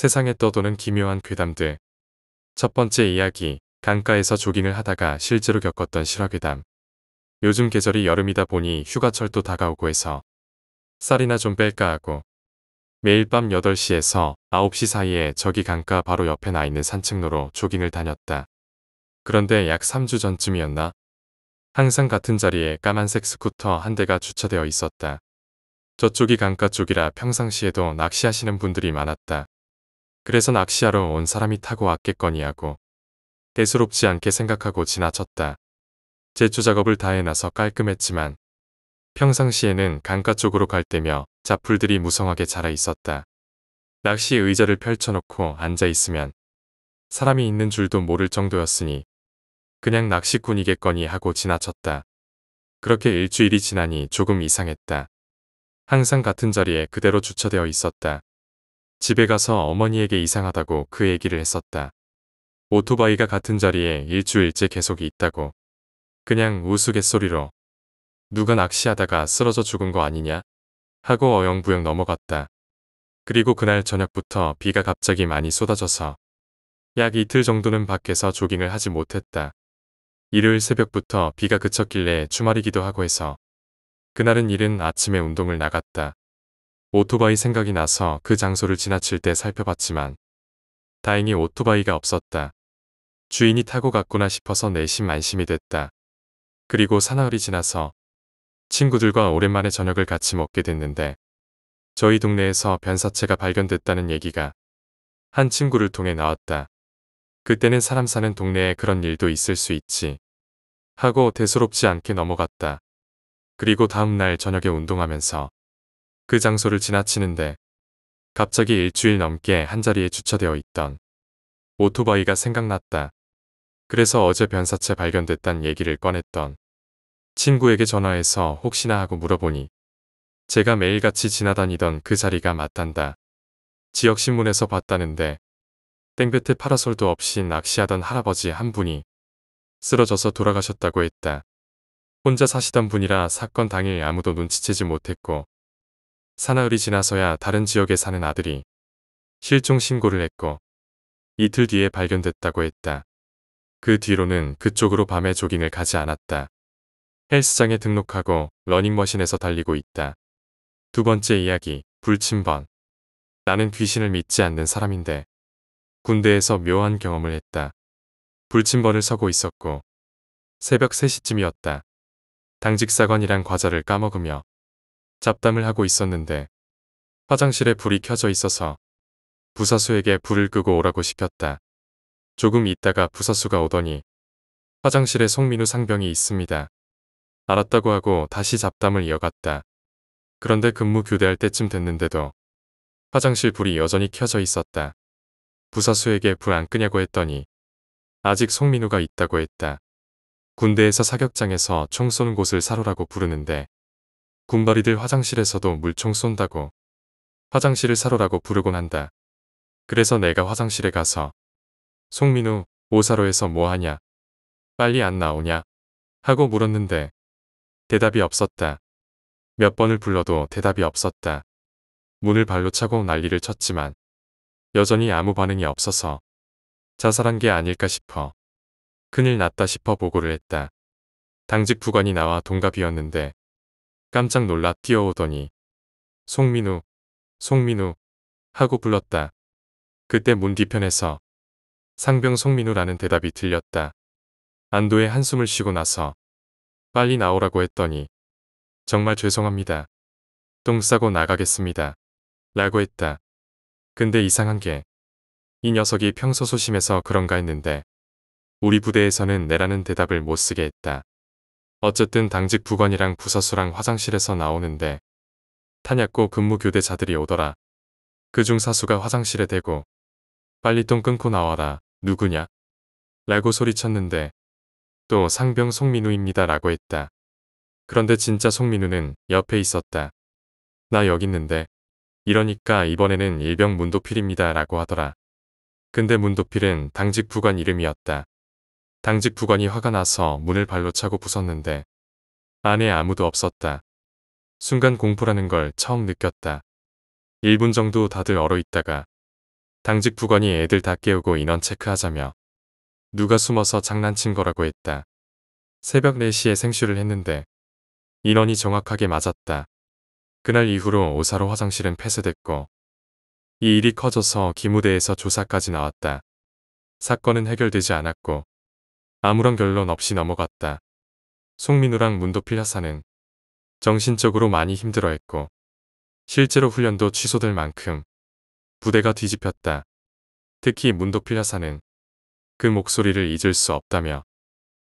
세상에 떠도는 기묘한 괴담들. 첫 번째 이야기, 강가에서 조깅을 하다가 실제로 겪었던 실화괴담. 요즘 계절이 여름이다 보니 휴가철도 다가오고 해서 쌀이나 좀 뺄까 하고 매일 밤 8시에서 9시 사이에 저기 강가 바로 옆에 나 있는 산책로로 조깅을 다녔다. 그런데 약 3주 전쯤이었나? 항상 같은 자리에 까만색 스쿠터 한 대가 주차되어 있었다. 저쪽이 강가 쪽이라 평상시에도 낚시하시는 분들이 많았다. 그래서 낚시하러 온 사람이 타고 왔겠거니 하고 대수롭지 않게 생각하고 지나쳤다. 제초 작업을 다 해놔서 깔끔했지만 평상시에는 강가 쪽으로 갈 때며 자풀들이 무성하게 자라 있었다. 낚시 의자를 펼쳐놓고 앉아있으면 사람이 있는 줄도 모를 정도였으니 그냥 낚시꾼이겠거니 하고 지나쳤다. 그렇게 일주일이 지나니 조금 이상했다. 항상 같은 자리에 그대로 주차되어 있었다. 집에 가서 어머니에게 이상하다고 그 얘기를 했었다. 오토바이가 같은 자리에 일주일째 계속 있다고. 그냥 우스갯소리로 누가 낚시하다가 쓰러져 죽은 거 아니냐? 하고 어영부영 넘어갔다. 그리고 그날 저녁부터 비가 갑자기 많이 쏟아져서 약 이틀 정도는 밖에서 조깅을 하지 못했다. 일요일 새벽부터 비가 그쳤길래 주말이기도 하고 해서 그날은 일은 아침에 운동을 나갔다. 오토바이 생각이 나서 그 장소를 지나칠 때 살펴봤지만 다행히 오토바이가 없었다. 주인이 타고 갔구나 싶어서 내심 안심이 됐다. 그리고 사나흘이 지나서 친구들과 오랜만에 저녁을 같이 먹게 됐는데 저희 동네에서 변사체가 발견됐다는 얘기가 한 친구를 통해 나왔다. 그때는 사람 사는 동네에 그런 일도 있을 수 있지. 하고 대수롭지 않게 넘어갔다. 그리고 다음날 저녁에 운동하면서 그 장소를 지나치는데 갑자기 일주일 넘게 한자리에 주차되어 있던 오토바이가 생각났다. 그래서 어제 변사체 발견됐단 얘기를 꺼냈던 친구에게 전화해서 혹시나 하고 물어보니 제가 매일같이 지나다니던 그 자리가 맞단다. 지역신문에서 봤다는데 땡볕에 파라솔도 없이 낚시하던 할아버지 한 분이 쓰러져서 돌아가셨다고 했다. 혼자 사시던 분이라 사건 당일 아무도 눈치채지 못했고 사나흘이 지나서야 다른 지역에 사는 아들이 실종 신고를 했고 이틀 뒤에 발견됐다고 했다. 그 뒤로는 그쪽으로 밤에 조깅을 가지 않았다. 헬스장에 등록하고 러닝머신에서 달리고 있다. 두 번째 이야기, 불침번. 나는 귀신을 믿지 않는 사람인데 군대에서 묘한 경험을 했다. 불침번을 서고 있었고 새벽 3시쯤이었다. 당직사관이랑 과자를 까먹으며 잡담을 하고 있었는데 화장실에 불이 켜져 있어서 부사수에게 불을 끄고 오라고 시켰다. 조금 있다가 부사수가 오더니 화장실에 송민우 상병이 있습니다. 알았다고 하고 다시 잡담을 이어갔다. 그런데 근무 교대할 때쯤 됐는데도 화장실 불이 여전히 켜져 있었다. 부사수에게 불 안 끄냐고 했더니 아직 송민우가 있다고 했다. 군대에서 사격장에서 총 쏘는 곳을 사로라고 부르는데 군바리들 화장실에서도 물총 쏜다고 화장실을 사로라고 부르곤 한다. 그래서 내가 화장실에 가서 송민우 오사로에서 뭐하냐 빨리 안 나오냐 하고 물었는데 대답이 없었다. 몇 번을 불러도 대답이 없었다. 문을 발로 차고 난리를 쳤지만 여전히 아무 반응이 없어서 자살한 게 아닐까 싶어 큰일 났다 싶어 보고를 했다. 당직 부관이 나와 동갑이었는데 깜짝 놀라 뛰어오더니 송민우, 송민우 하고 불렀다. 그때 문 뒤편에서 상병 송민우라는 대답이 들렸다. 안도의 한숨을 쉬고 나서 빨리 나오라고 했더니 정말 죄송합니다. 똥 싸고 나가겠습니다. 라고 했다. 근데 이상한 게 이 녀석이 평소 소심해서 그런가 했는데 우리 부대에서는 내라는 대답을 못쓰게 했다. 어쨌든 당직 부관이랑 부사수랑 화장실에서 나오는데 탄약고 근무 교대자들이 오더라. 그중 사수가 화장실에 대고 빨리 똥 끊고 나와라 누구냐? 라고 소리쳤는데 또 상병 송민우입니다 라고 했다. 그런데 진짜 송민우는 옆에 있었다. 나 여기 있는데 이러니까 이번에는 일병 문도필입니다 라고 하더라. 근데 문도필은 당직 부관 이름이었다. 당직 부관이 화가 나서 문을 발로 차고 부쉈는데 안에 아무도 없었다. 순간 공포라는 걸 처음 느꼈다. 1분 정도 다들 얼어 있다가 당직 부관이 애들 다 깨우고 인원 체크하자며 누가 숨어서 장난친 거라고 했다. 새벽 4시에 생쇼를 했는데 인원이 정확하게 맞았다. 그날 이후로 오사로 화장실은 폐쇄됐고 이 일이 커져서 기무대에서 조사까지 나왔다. 사건은 해결되지 않았고 아무런 결론 없이 넘어갔다. 송민우랑 문도필 하사는 정신적으로 많이 힘들어했고 실제로 훈련도 취소될 만큼 부대가 뒤집혔다. 특히 문도필 하사는 그 목소리를 잊을 수 없다며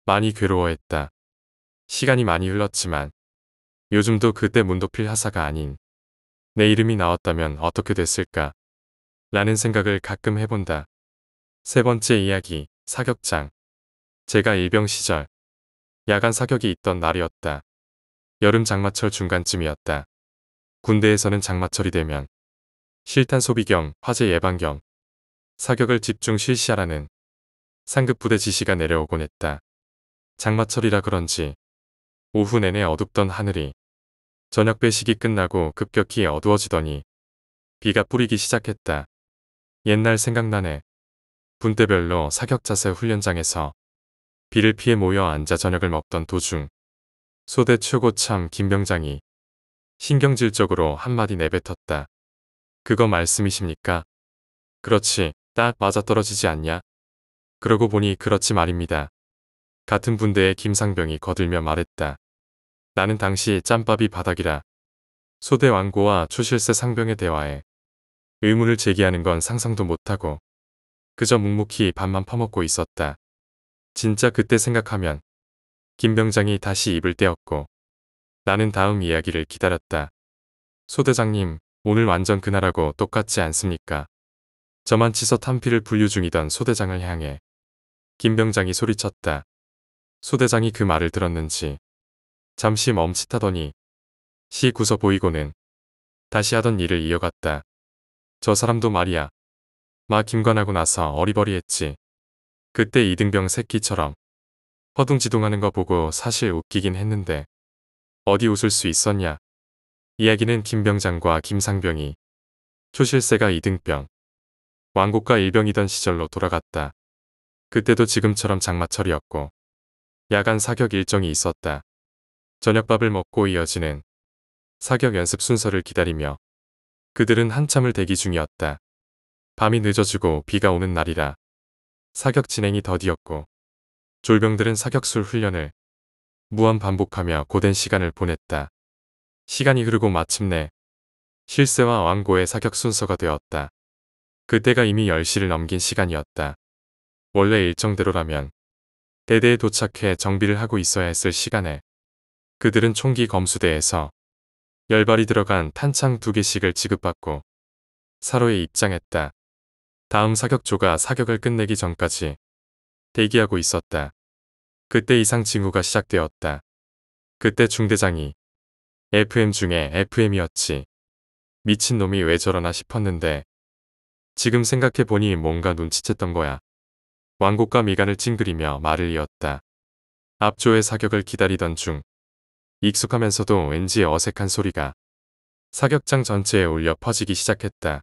많이 괴로워했다. 시간이 많이 흘렀지만 요즘도 그때 문도필 하사가 아닌 내 이름이 나왔다면 어떻게 됐을까? 라는 생각을 가끔 해본다. 세 번째 이야기, 사격장. 제가 일병 시절 야간 사격이 있던 날이었다. 여름 장마철 중간쯤이었다. 군대에서는 장마철이 되면 실탄 소비경, 화재 예방경, 사격을 집중 실시하라는 상급 부대 지시가 내려오곤 했다. 장마철이라 그런지 오후 내내 어둡던 하늘이 저녁 배식이 끝나고 급격히 어두워지더니 비가 뿌리기 시작했다. 옛날 생각나네. 분대별로 사격 자세 훈련장에서 비를 피해 모여 앉아 저녁을 먹던 도중 소대 최고참 김병장이 신경질적으로 한마디 내뱉었다. 그거 말씀이십니까? 그렇지, 딱 맞아떨어지지 않냐? 그러고 보니 그렇지 말입니다. 같은 분대의 김상병이 거들며 말했다. 나는 당시 짬밥이 바닥이라 소대 왕고와 초실세 상병의 대화에 의문을 제기하는 건 상상도 못하고 그저 묵묵히 밥만 퍼먹고 있었다. 진짜 그때 생각하면 김병장이 다시 입을 떼었고 나는 다음 이야기를 기다렸다. 소대장님 오늘 완전 그날하고 똑같지 않습니까? 저만 치석 한 피를 분류 중이던 소대장을 향해 김병장이 소리쳤다. 소대장이 그 말을 들었는지 잠시 멈칫하더니 시 구서 보이고는 다시 하던 일을 이어갔다. 저 사람도 말이야. 마 김관하고 나서 어리버리했지. 그때 이등병 새끼처럼 허둥지둥하는 거 보고 사실 웃기긴 했는데 어디 웃을 수 있었냐. 이야기는 김병장과 김상병이 초실세가 이등병 왕국과 일병이던 시절로 돌아갔다. 그때도 지금처럼 장마철이었고 야간 사격 일정이 있었다. 저녁밥을 먹고 이어지는 사격 연습 순서를 기다리며 그들은 한참을 대기 중이었다. 밤이 늦어지고 비가 오는 날이라 사격 진행이 더디었고 졸병들은 사격술 훈련을 무한 반복하며 고된 시간을 보냈다. 시간이 흐르고 마침내 실세와 왕고의 사격 순서가 되었다. 그때가 이미 10시를 넘긴 시간이었다. 원래 일정대로라면 대대에 도착해 정비를 하고 있어야 했을 시간에 그들은 총기 검수대에서 열발이 들어간 탄창 두 개씩을 지급받고 사로에 입장했다. 다음 사격조가 사격을 끝내기 전까지 대기하고 있었다. 그때 이상 징후가 시작되었다. 그때 중대장이 FM 중에 FM이었지. 미친놈이 왜 저러나 싶었는데 지금 생각해보니 뭔가 눈치챘던 거야. 왕국과 미간을 찡그리며 말을 이었다. 앞조의 사격을 기다리던 중 익숙하면서도 왠지 어색한 소리가 사격장 전체에 울려 퍼지기 시작했다.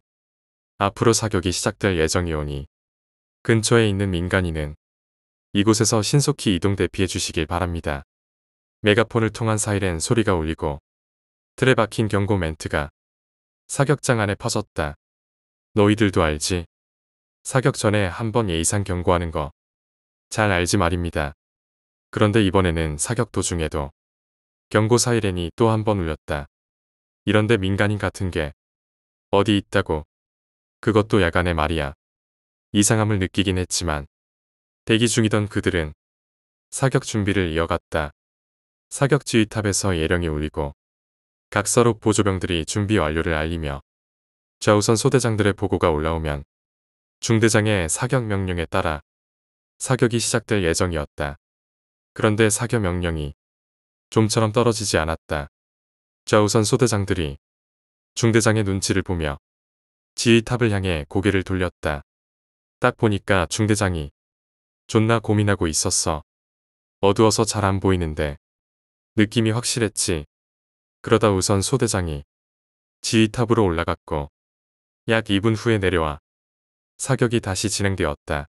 앞으로 사격이 시작될 예정이오니 근처에 있는 민간인은 이곳에서 신속히 이동 대피해 주시길 바랍니다. 메가폰을 통한 사이렌 소리가 울리고 틀에 박힌 경고 멘트가 사격장 안에 퍼졌다. 너희들도 알지? 사격 전에 한 번 예의상 경고하는 거. 잘 알지 말입니다. 그런데 이번에는 사격 도중에도 경고 사이렌이 또 한 번 울렸다. 이런데 민간인 같은 게 어디 있다고 그것도 야간에 말이야. 이상함을 느끼긴 했지만 대기 중이던 그들은 사격 준비를 이어갔다. 사격 지휘탑에서 예령이 울리고 각 서로 보조병들이 준비 완료를 알리며 좌우선 소대장들의 보고가 올라오면 중대장의 사격 명령에 따라 사격이 시작될 예정이었다. 그런데 사격 명령이 좀처럼 떨어지지 않았다. 좌우선 소대장들이 중대장의 눈치를 보며 지휘탑을 향해 고개를 돌렸다. 딱 보니까 중대장이 존나 고민하고 있었어. 어두워서 잘 안 보이는데 느낌이 확실했지. 그러다 우선 소대장이 지휘탑으로 올라갔고 약 2분 후에 내려와 사격이 다시 진행되었다.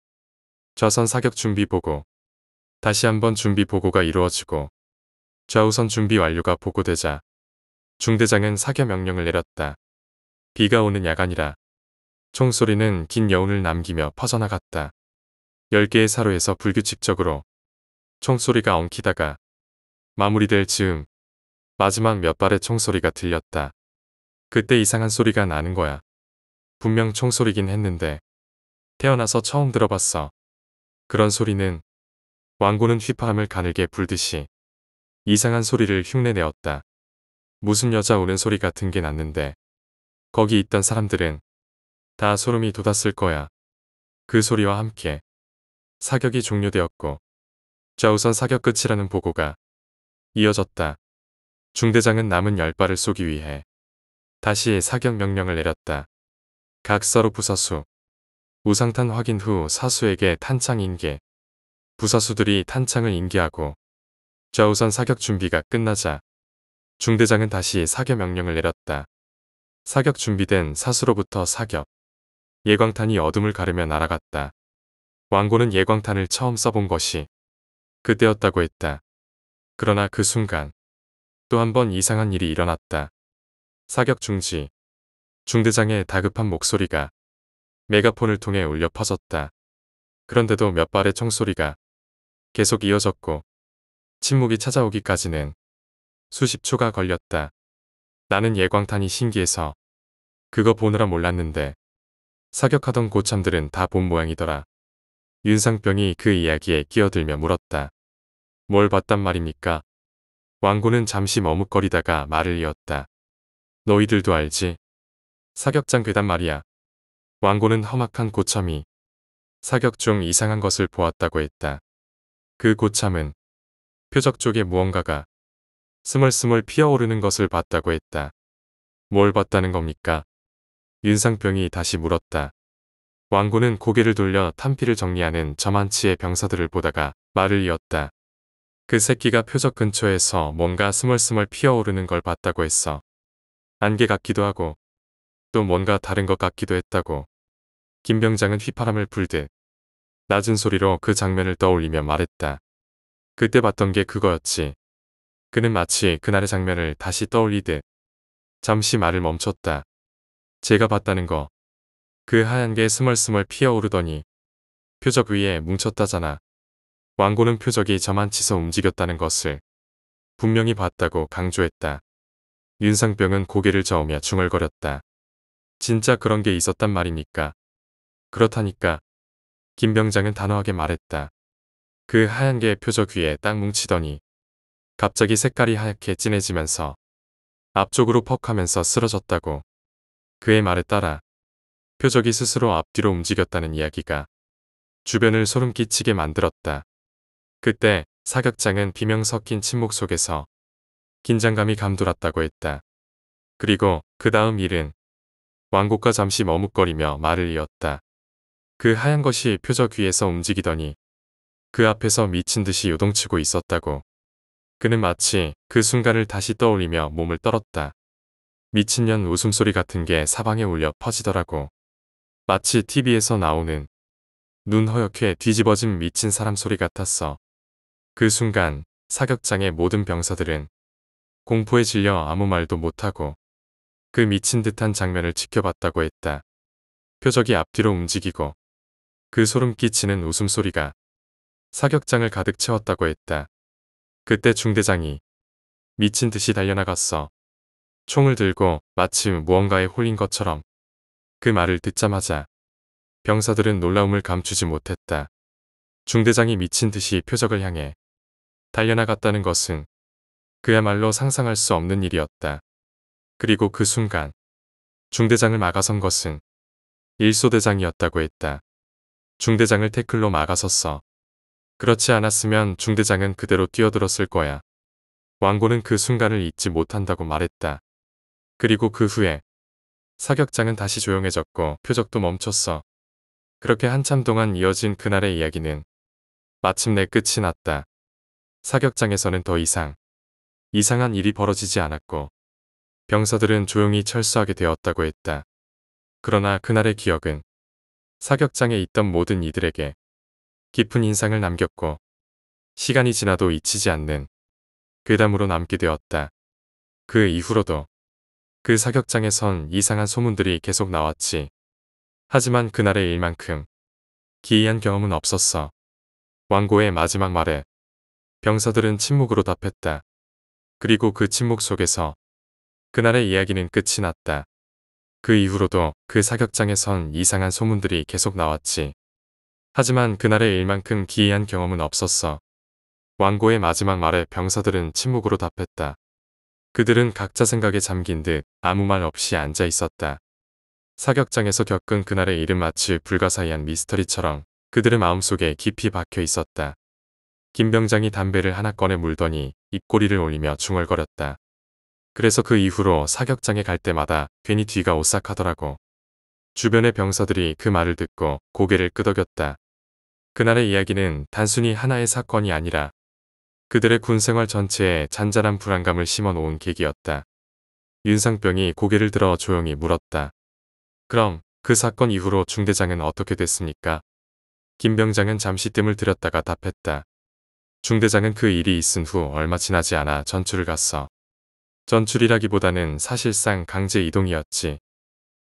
좌선 사격 준비 보고 다시 한번 준비 보고가 이루어지고 좌우선 준비 완료가 보고되자 중대장은 사격 명령을 내렸다. 비가 오는 야간이라 총소리는 긴 여운을 남기며 퍼져나갔다. 10개의 사로에서 불규칙적으로 총소리가 엉키다가 마무리될 즈음 마지막 몇 발의 총소리가 들렸다. 그때 이상한 소리가 나는 거야. 분명 총소리긴 했는데 태어나서 처음 들어봤어. 그런 소리는 왕고는 휘파람을 가늘게 불듯이 이상한 소리를 흉내내었다. 무슨 여자 우는 소리 같은 게 났는데 거기 있던 사람들은 다 소름이 돋았을 거야. 그 소리와 함께 사격이 종료되었고 좌우선 사격 끝이라는 보고가 이어졌다. 중대장은 남은 열발을 쏘기 위해 다시 사격 명령을 내렸다. 각 서로 부사수 우상탄 확인 후 사수에게 탄창 인계 부사수들이 탄창을 인계하고 좌우선 사격 준비가 끝나자 중대장은 다시 사격 명령을 내렸다. 사격 준비된 사수로부터 사격. 예광탄이 어둠을 가르며 날아갔다. 왕고는 예광탄을 처음 써본 것이 그때였다고 했다. 그러나 그 순간 또 한 번 이상한 일이 일어났다. 사격 중지. 중대장의 다급한 목소리가 메가폰을 통해 울려 퍼졌다. 그런데도 몇 발의 총소리가 계속 이어졌고 침묵이 찾아오기까지는 수십 초가 걸렸다. 나는 예광탄이 신기해서 그거 보느라 몰랐는데 사격하던 고참들은 다 본 모양이더라. 윤상병이 그 이야기에 끼어들며 물었다. 뭘 봤단 말입니까? 왕고는 잠시 머뭇거리다가 말을 이었다. 너희들도 알지? 사격장 그단 말이야. 왕고는 험악한 고참이 사격 중 이상한 것을 보았다고 했다. 그 고참은 표적 쪽에 무언가가 스멀스멀 피어오르는 것을 봤다고 했다. 뭘 봤다는 겁니까? 윤상병이 다시 물었다. 왕고는 고개를 돌려 탄피를 정리하는 저만치의 병사들을 보다가 말을 이었다. 그 새끼가 표적 근처에서 뭔가 스멀스멀 피어오르는 걸 봤다고 했어. 안개 같기도 하고 또 뭔가 다른 것 같기도 했다고. 김 병장은 휘파람을 불듯 낮은 소리로 그 장면을 떠올리며 말했다. 그때 봤던 게 그거였지. 그는 마치 그날의 장면을 다시 떠올리듯 잠시 말을 멈췄다. 제가 봤다는 거. 그 하얀 게 스멀스멀 피어오르더니 표적 위에 뭉쳤다잖아. 왕고는 표적이 저만치서 움직였다는 것을 분명히 봤다고 강조했다. 윤상병은 고개를 저으며 중얼거렸다. 진짜 그런 게 있었단 말입니까? 그렇다니까. 김병장은 단호하게 말했다. 그 하얀 게 표적 위에 딱 뭉치더니 갑자기 색깔이 하얗게 진해지면서 앞쪽으로 퍽 하면서 쓰러졌다고 그의 말에 따라 표적이 스스로 앞뒤로 움직였다는 이야기가 주변을 소름 끼치게 만들었다. 그때 사격장은 비명 섞인 침묵 속에서 긴장감이 감돌았다고 했다. 그리고 그 다음 일은 왕국과 잠시 머뭇거리며 말을 이었다. 그 하얀 것이 표적 위에서 움직이더니 그 앞에서 미친 듯이 요동치고 있었다고. 그는 마치 그 순간을 다시 떠올리며 몸을 떨었다. 미친년 웃음소리 같은 게 사방에 울려 퍼지더라고. 마치 TV에서 나오는 눈 허옇게 뒤집어진 미친 사람 소리 같았어. 그 순간 사격장의 모든 병사들은 공포에 질려 아무 말도 못하고 그 미친 듯한 장면을 지켜봤다고 했다. 표적이 앞뒤로 움직이고 그 소름 끼치는 웃음소리가 사격장을 가득 채웠다고 했다. 그때 중대장이 미친 듯이 달려나갔어. 총을 들고 마침 무언가에 홀린 것처럼 그 말을 듣자마자 병사들은 놀라움을 감추지 못했다. 중대장이 미친 듯이 표적을 향해 달려나갔다는 것은 그야말로 상상할 수 없는 일이었다. 그리고 그 순간 중대장을 막아선 것은 일소대장이었다고 했다. 중대장을 태클로 막아섰어. 그렇지 않았으면 중대장은 그대로 뛰어들었을 거야. 왕고는 그 순간을 잊지 못한다고 말했다. 그리고 그 후에 사격장은 다시 조용해졌고 표적도 멈췄어. 그렇게 한참 동안 이어진 그날의 이야기는 마침내 끝이 났다. 사격장에서는 더 이상 이상한 일이 벌어지지 않았고 병사들은 조용히 철수하게 되었다고 했다. 그러나 그날의 기억은 사격장에 있던 모든 이들에게 깊은 인상을 남겼고 시간이 지나도 잊히지 않는 괴담으로 남게 되었다. 그 이후로도 그 사격장에선 이상한 소문들이 계속 나왔지. 하지만 그날의 일만큼 기이한 경험은 없었어. 왕고의 마지막 말에 병사들은 침묵으로 답했다. 그리고 그 침묵 속에서 그날의 이야기는 끝이 났다. 그 이후로도 그 사격장에선 이상한 소문들이 계속 나왔지. 하지만 그날의 일만큼 기이한 경험은 없었어. 왕고의 마지막 말에 병사들은 침묵으로 답했다. 그들은 각자 생각에 잠긴 듯 아무 말 없이 앉아 있었다. 사격장에서 겪은 그날의 일은 마치 불가사의한 미스터리처럼 그들의 마음속에 깊이 박혀 있었다. 김 병장이 담배를 하나 꺼내 물더니 입꼬리를 올리며 중얼거렸다. 그래서 그 이후로 사격장에 갈 때마다 괜히 뒤가 오싹하더라고. 주변의 병사들이 그 말을 듣고 고개를 끄덕였다. 그날의 이야기는 단순히 하나의 사건이 아니라 그들의 군생활 전체에 잔잔한 불안감을 심어놓은 계기였다. 윤상병이 고개를 들어 조용히 물었다. 그럼 그 사건 이후로 중대장은 어떻게 됐습니까? 김병장은 잠시 뜸을 들였다가 답했다. 중대장은 그 일이 있은 후 얼마 지나지 않아 전출을 갔어. 전출이라기보다는 사실상 강제 이동이었지.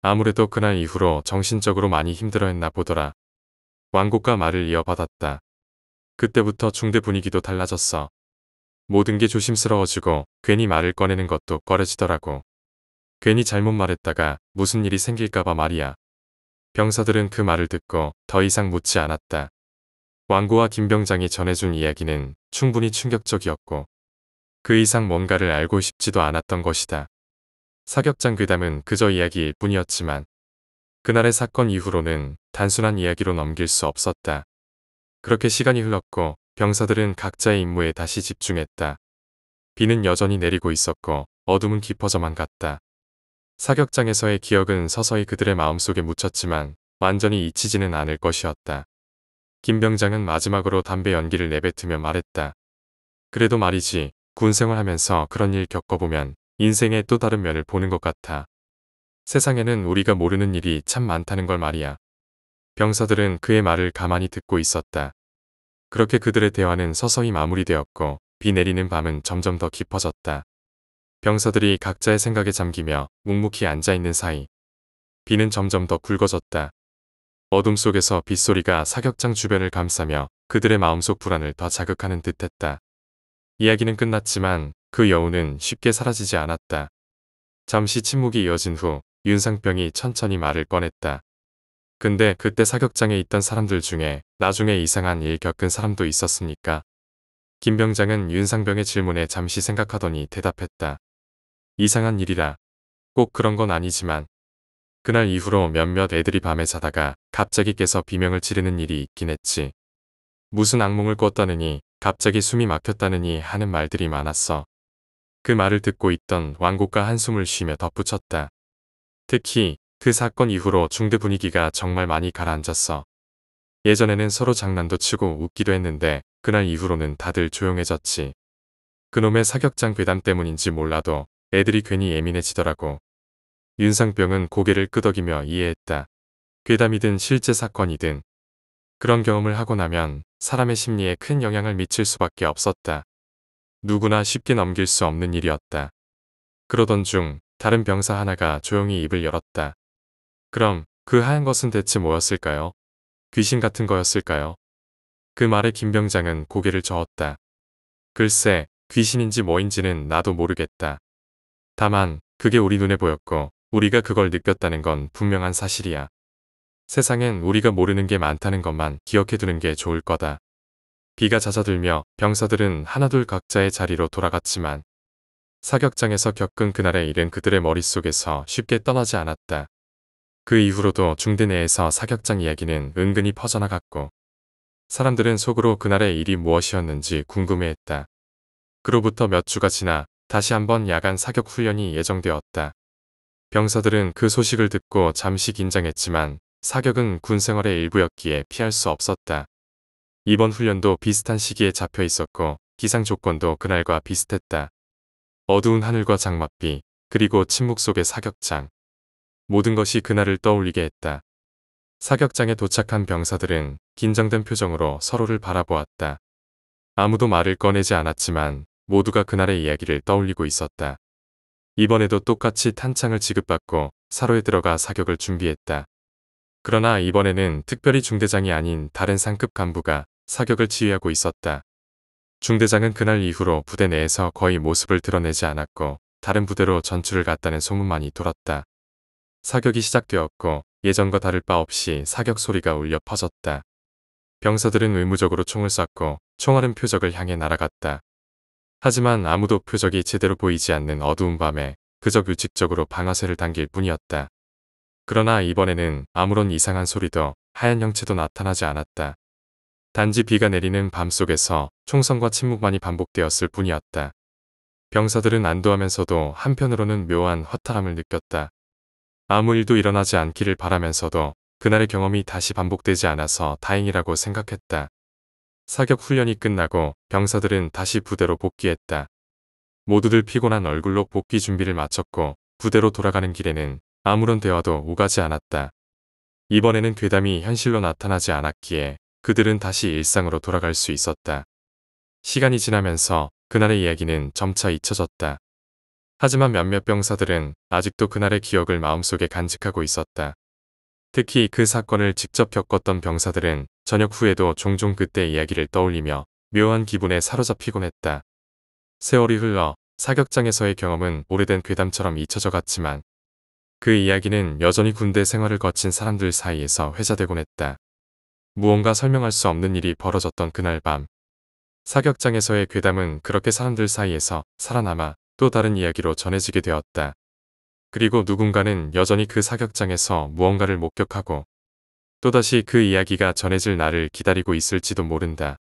아무래도 그날 이후로 정신적으로 많이 힘들어했나 보더라. 왕국과 말을 이어받았다. 그때부터 중대 분위기도 달라졌어. 모든 게 조심스러워지고 괜히 말을 꺼내는 것도 꺼려지더라고. 괜히 잘못 말했다가 무슨 일이 생길까봐 말이야. 병사들은 그 말을 듣고 더 이상 묻지 않았다. 왕고와 김병장이 전해준 이야기는 충분히 충격적이었고 그 이상 뭔가를 알고 싶지도 않았던 것이다. 사격장 괴담은 그저 이야기일 뿐이었지만 그날의 사건 이후로는 단순한 이야기로 넘길 수 없었다. 그렇게 시간이 흘렀고 병사들은 각자의 임무에 다시 집중했다. 비는 여전히 내리고 있었고 어둠은 깊어져만 갔다. 사격장에서의 기억은 서서히 그들의 마음속에 묻혔지만 완전히 잊히지는 않을 것이었다. 김 병장은 마지막으로 담배 연기를 내뱉으며 말했다. 그래도 말이지 군 생활하면서 그런 일 겪어보면 인생의 또 다른 면을 보는 것 같아. 세상에는 우리가 모르는 일이 참 많다는 걸 말이야. 병사들은 그의 말을 가만히 듣고 있었다. 그렇게 그들의 대화는 서서히 마무리되었고 비 내리는 밤은 점점 더 깊어졌다. 병사들이 각자의 생각에 잠기며 묵묵히 앉아있는 사이 비는 점점 더 굵어졌다. 어둠 속에서 빗소리가 사격장 주변을 감싸며 그들의 마음속 불안을 더 자극하는 듯했다. 이야기는 끝났지만 그여운은 쉽게 사라지지 않았다. 잠시 침묵이 이어진 후 윤상병이 천천히 말을 꺼냈다. 근데 그때 사격장에 있던 사람들 중에 나중에 이상한 일 겪은 사람도 있었습니까? 김 병장은 윤상병의 질문에 잠시 생각하더니 대답했다. 이상한 일이라. 꼭 그런 건 아니지만 그날 이후로 몇몇 애들이 밤에 자다가 갑자기 깨서 비명을 지르는 일이 있긴 했지. 무슨 악몽을 꿨다느니 갑자기 숨이 막혔다느니 하는 말들이 많았어. 그 말을 듣고 있던 왕국과 한숨을 쉬며 덧붙였다. 특히 그 사건 이후로 중대 분위기가 정말 많이 가라앉았어. 예전에는 서로 장난도 치고 웃기도 했는데 그날 이후로는 다들 조용해졌지. 그놈의 사격장 괴담 때문인지 몰라도 애들이 괜히 예민해지더라고. 윤상병은 고개를 끄덕이며 이해했다. 괴담이든 실제 사건이든 그런 경험을 하고 나면 사람의 심리에 큰 영향을 미칠 수밖에 없었다. 누구나 쉽게 넘길 수 없는 일이었다. 그러던 중 다른 병사 하나가 조용히 입을 열었다. 그럼 그 하얀 것은 대체 뭐였을까요? 귀신 같은 거였을까요? 그 말에 김병장은 고개를 저었다. 글쎄, 귀신인지 뭐인지는 나도 모르겠다. 다만 그게 우리 눈에 보였고 우리가 그걸 느꼈다는 건 분명한 사실이야. 세상엔 우리가 모르는 게 많다는 것만 기억해두는 게 좋을 거다. 비가 잦아들며 병사들은 하나둘 각자의 자리로 돌아갔지만 사격장에서 겪은 그날의 일은 그들의 머릿속에서 쉽게 떠나지 않았다. 그 이후로도 중대 내에서 사격장 이야기는 은근히 퍼져나갔고 사람들은 속으로 그날의 일이 무엇이었는지 궁금해했다. 그로부터 몇 주가 지나 다시 한번 야간 사격 훈련이 예정되었다. 병사들은 그 소식을 듣고 잠시 긴장했지만 사격은 군생활의 일부였기에 피할 수 없었다. 이번 훈련도 비슷한 시기에 잡혀 있었고 기상 조건도 그날과 비슷했다. 어두운 하늘과 장맛비 그리고 침묵 속의 사격장. 모든 것이 그날을 떠올리게 했다. 사격장에 도착한 병사들은 긴장된 표정으로 서로를 바라보았다. 아무도 말을 꺼내지 않았지만 모두가 그날의 이야기를 떠올리고 있었다. 이번에도 똑같이 탄창을 지급받고 사로에 들어가 사격을 준비했다. 그러나 이번에는 특별히 중대장이 아닌 다른 상급 간부가 사격을 지휘하고 있었다. 중대장은 그날 이후로 부대 내에서 거의 모습을 드러내지 않았고 다른 부대로 전출을 갔다는 소문만이 돌았다. 사격이 시작되었고 예전과 다를 바 없이 사격 소리가 울려 퍼졌다. 병사들은 의무적으로 총을 쐈고 총알은 표적을 향해 날아갔다. 하지만 아무도 표적이 제대로 보이지 않는 어두운 밤에 그저 규칙적으로 방아쇠를 당길 뿐이었다. 그러나 이번에는 아무런 이상한 소리도 하얀 형체도 나타나지 않았다. 단지 비가 내리는 밤 속에서 총성과 침묵만이 반복되었을 뿐이었다. 병사들은 안도하면서도 한편으로는 묘한 허탈함을 느꼈다. 아무 일도 일어나지 않기를 바라면서도 그날의 경험이 다시 반복되지 않아서 다행이라고 생각했다. 사격 훈련이 끝나고 병사들은 다시 부대로 복귀했다. 모두들 피곤한 얼굴로 복귀 준비를 마쳤고 부대로 돌아가는 길에는 아무런 대화도 오가지 않았다. 이번에는 괴담이 현실로 나타나지 않았기에 그들은 다시 일상으로 돌아갈 수 있었다. 시간이 지나면서 그날의 이야기는 점차 잊혀졌다. 하지만 몇몇 병사들은 아직도 그날의 기억을 마음속에 간직하고 있었다. 특히 그 사건을 직접 겪었던 병사들은 저녁 후에도 종종 그때 이야기를 떠올리며 묘한 기분에 사로잡히곤 했다. 세월이 흘러 사격장에서의 경험은 오래된 괴담처럼 잊혀져 갔지만 그 이야기는 여전히 군대 생활을 거친 사람들 사이에서 회자되곤 했다. 무언가 설명할 수 없는 일이 벌어졌던 그날 밤 사격장에서의 괴담은 그렇게 사람들 사이에서 살아남아 또 다른 이야기로 전해지게 되었다. 그리고 누군가는 여전히 그 사격장에서 무언가를 목격하고 또다시 그 이야기가 전해질 날을 기다리고 있을지도 모른다.